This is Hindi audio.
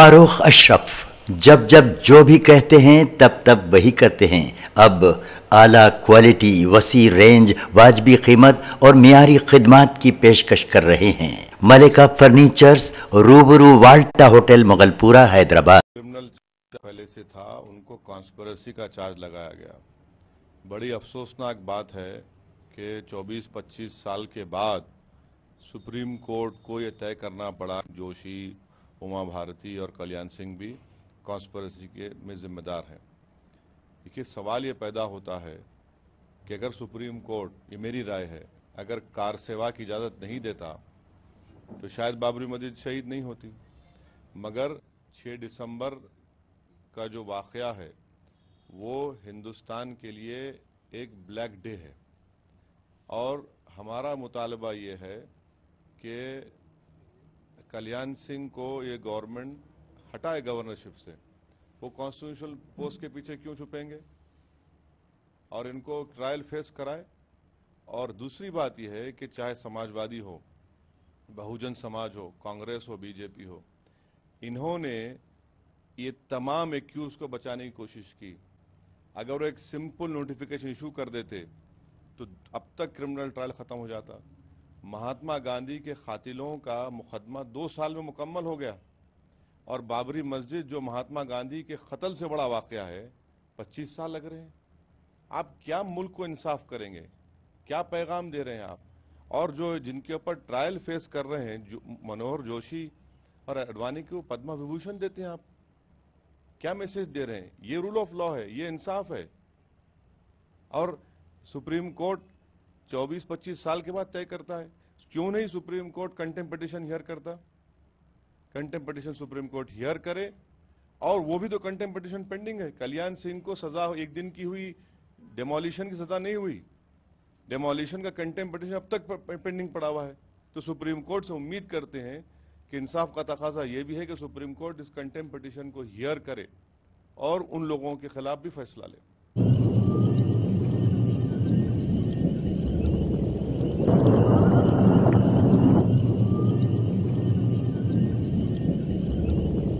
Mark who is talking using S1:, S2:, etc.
S1: फारूख अशरफ जब जब जो भी कहते हैं तब तब वही करते हैं अब आला क्वालिटी वसी रेंज वाजबी कीमत और मीरी खदमात की पेशकश कर रहे हैं मलिका फर्नीचर्स रूबरू वाल्टा होटल मुगलपुरा हैदराबाद क्रिमिनल
S2: पहले से था उनको कॉन्स्परेसी का चार्ज लगाया गया बड़ी अफसोसनाक बात है कि 24-25 साल के बाद सुप्रीम कोर्ट को ये तय करना पड़ा जोशी उमा भारती और कल्याण सिंह भी कॉन्स्परेसी के में जिम्मेदार हैं देखिए सवाल ये पैदा होता है कि अगर सुप्रीम कोर्ट ये मेरी राय है अगर कार सेवा की इजाज़त नहीं देता तो शायद बाबरी मस्जिद शहीद नहीं होती मगर 6 दिसंबर का जो वाक़ है वो हिंदुस्तान के लिए एक ब्लैक डे है और हमारा मुतालबा ये है कि कल्याण सिंह को ये गवर्नमेंट हटाए गवर्नरशिप से वो कॉन्स्टिट्यूशनल पोस्ट के पीछे क्यों छुपेंगे और इनको ट्रायल फेस कराए और दूसरी बात यह है कि चाहे समाजवादी हो बहुजन समाज हो कांग्रेस हो बीजेपी हो इन्होंने ये तमाम एक्यूज को बचाने की कोशिश की अगर वो एक सिंपल नोटिफिकेशन इशू कर देते तो अब तक क्रिमिनल ट्रायल खत्म हो जाता महात्मा गांधी के खातिलों का मुकदमा दो साल में मुकम्मल हो गया और बाबरी मस्जिद जो महात्मा गांधी के कत्ल से बड़ा वाक़ है पच्चीस साल लग रहे हैं आप क्या मुल्क को इंसाफ करेंगे क्या पैगाम दे रहे हैं आप और जो जिनके ऊपर ट्रायल फेस कर रहे हैं जो मनोहर जोशी और अडवाणी को पद्मा विभूषण देते हैं आप क्या मैसेज दे रहे हैं ये रूल ऑफ लॉ है ये इंसाफ है और सुप्रीम कोर्ट 24-25 साल के बाद तय करता है क्यों नहीं supreme court contempt petition hear करता contempt petition supreme court hear करे और वो भी तो कंटेम पिटिशन पेंडिंग है कल्याण सिंह को सजा एक दिन की हुई डेमोलिशन की सजा नहीं हुई डेमोलिशन का कंटेम पिटिशन अब तक पेंडिंग पड़ा हुआ है तो सुप्रीम कोर्ट से उम्मीद करते हैं कि इंसाफ का तकाजा यह भी है कि सुप्रीम कोर्ट इस कंटेम पिटिशन को हियर करे और उन लोगों के खिलाफ भी फैसला ले